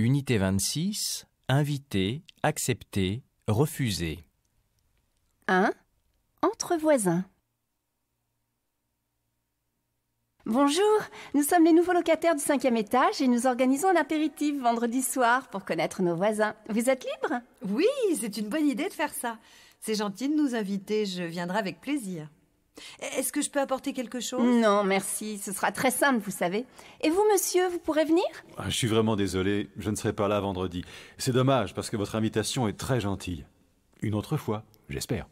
Unité 26. Inviter, accepter, refuser. 1. Entre voisins. Bonjour, nous sommes les nouveaux locataires du cinquième étage et nous organisons un apéritif vendredi soir pour connaître nos voisins. Vous êtes libre Oui, c'est une bonne idée de faire ça. C'est gentil de nous inviter, je viendrai avec plaisir. Est-ce que je peux apporter quelque chose Non, merci. Ce sera très simple, vous savez. Et vous, monsieur, vous pourrez venir ah, Je suis vraiment désolé. Je ne serai pas là vendredi. C'est dommage parce que votre invitation est très gentille. Une autre fois, j'espère.